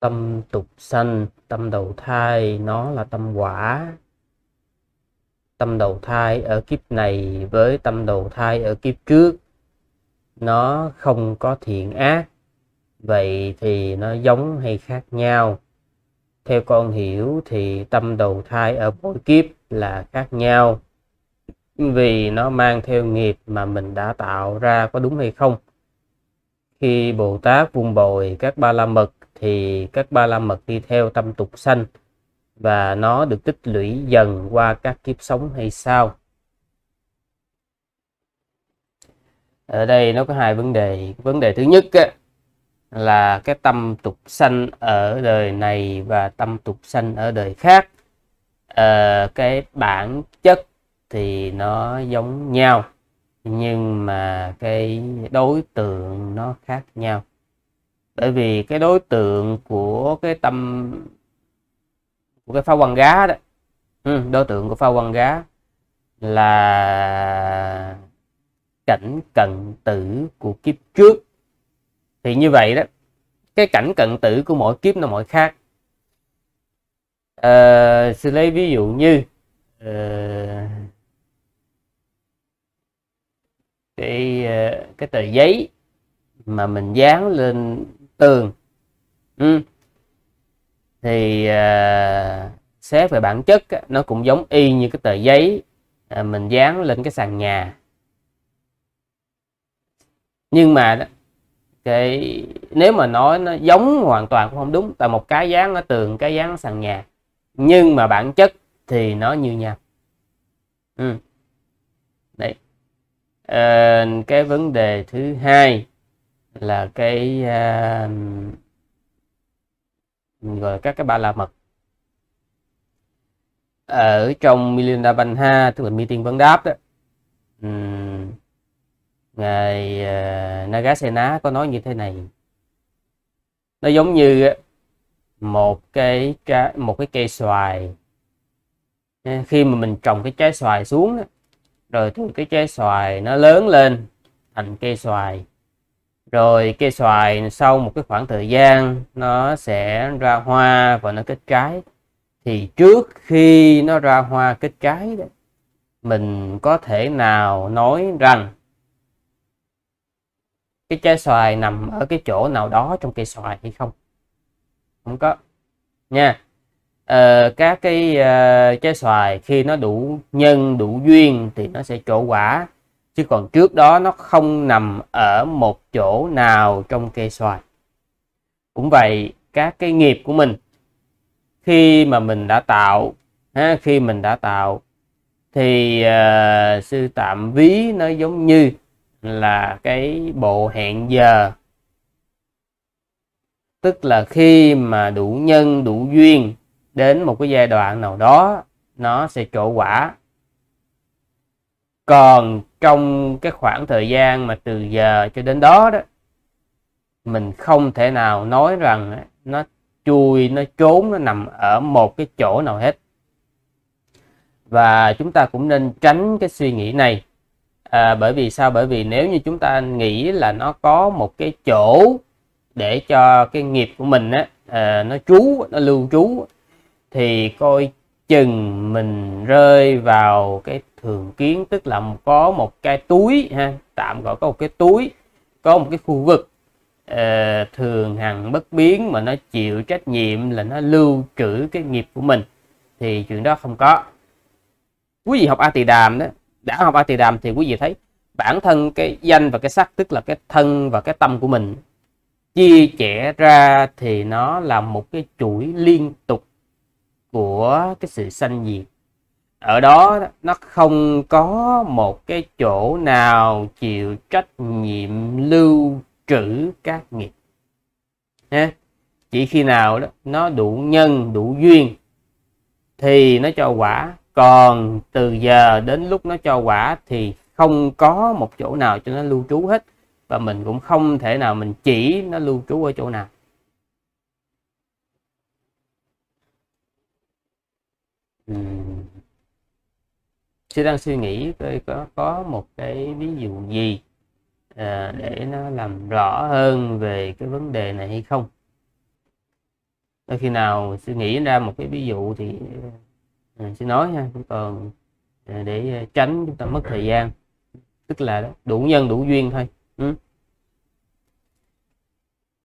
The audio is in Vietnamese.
tâm tục sanh tâm đầu thai nó là tâm quả tâm đầu thai ở kiếp này với tâm đầu thai ở kiếp trước nó không có thiện ác vậy thì nó giống hay khác nhau theo con hiểu thì tâm đầu thai ở mỗi kiếp là khác nhau vì nó mang theo nghiệp mà mình đã tạo ra có đúng hay không khi bồ tát vung bồi các ba la mật thì các ba la mật đi theo tâm tục sanh và nó được tích lũy dần qua các kiếp sống hay sao ở đây nó có hai vấn đề vấn đề thứ nhất á, là cái tâm tục sanh ở đời này và tâm tục sanh ở đời khác à, cái bản chất thì nó giống nhau nhưng mà cái đối tượng nó khác nhau tại vì cái đối tượng của cái tâm của cái pha quăng gá đó ừ, đối tượng của pha quăng gá là cảnh cận tử của kiếp trước thì như vậy đó cái cảnh cận tử của mỗi kiếp nó mỗi khác à, sẽ lấy ví dụ như ờ, cái ờ, cái tờ giấy mà mình dán lên tường ừ. thì à, xét về bản chất nó cũng giống y như cái tờ giấy à, mình dán lên cái sàn nhà nhưng mà cái nếu mà nói nó giống hoàn toàn cũng không đúng tại một cái dán ở tường cái dán ở sàn nhà nhưng mà bản chất thì nó như nhau ừ. đấy à, cái vấn đề thứ hai là cái uh, gọi các cái ba la mật ở trong Milinda Banha tức là meeting vấn đáp đó um, ngài à, Nagasena có nói như thế này nó giống như một cái trái một cái cây xoài khi mà mình trồng cái trái xoài xuống rồi thì cái trái xoài nó lớn lên thành cây xoài rồi cây xoài sau một cái khoảng thời gian nó sẽ ra hoa và nó kết trái thì trước khi nó ra hoa kết trái mình có thể nào nói rằng cái trái xoài nằm ở cái chỗ nào đó trong cây xoài hay không không có nha ờ, các cái uh, trái xoài khi nó đủ nhân đủ duyên thì nó sẽ trổ quả chứ còn trước đó nó không nằm ở một chỗ nào trong cây xoài cũng vậy các cái nghiệp của mình khi mà mình đã tạo ha, khi mình đã tạo thì uh, sư tạm ví nó giống như là cái bộ hẹn giờ tức là khi mà đủ nhân đủ duyên đến một cái giai đoạn nào đó nó sẽ trổ quả còn trong cái khoảng thời gian mà từ giờ cho đến đó đó mình không thể nào nói rằng nó chui nó trốn nó nằm ở một cái chỗ nào hết và chúng ta cũng nên tránh cái suy nghĩ này à, bởi vì sao bởi vì nếu như chúng ta nghĩ là nó có một cái chỗ để cho cái nghiệp của mình á à, nó trú nó lưu trú thì coi chừng mình rơi vào cái thường kiến tức là có một cái túi ha tạm gọi có một cái túi có một cái khu vực uh, thường hằng bất biến mà nó chịu trách nhiệm là nó lưu trữ cái nghiệp của mình thì chuyện đó không có quý vị học a tỳ đàm đó đã học a tỳ đàm thì quý vị thấy bản thân cái danh và cái sắc tức là cái thân và cái tâm của mình chia chẻ ra thì nó là một cái chuỗi liên tục của cái sự sanh diệt ở đó nó không có một cái chỗ nào chịu trách nhiệm lưu trữ các nghiệp ha chỉ khi nào đó nó đủ nhân đủ duyên thì nó cho quả còn từ giờ đến lúc nó cho quả thì không có một chỗ nào cho nó lưu trú hết và mình cũng không thể nào mình chỉ nó lưu trú ở chỗ nào sẽ ừ. đang suy nghĩ tôi có có một cái ví dụ gì à, để nó làm rõ hơn về cái vấn đề này hay không Đôi khi nào suy nghĩ ra một cái ví dụ thì à, sẽ nói ha cũng còn à, để à, tránh chúng ta mất thời gian tức là đủ nhân đủ duyên thôi ừ.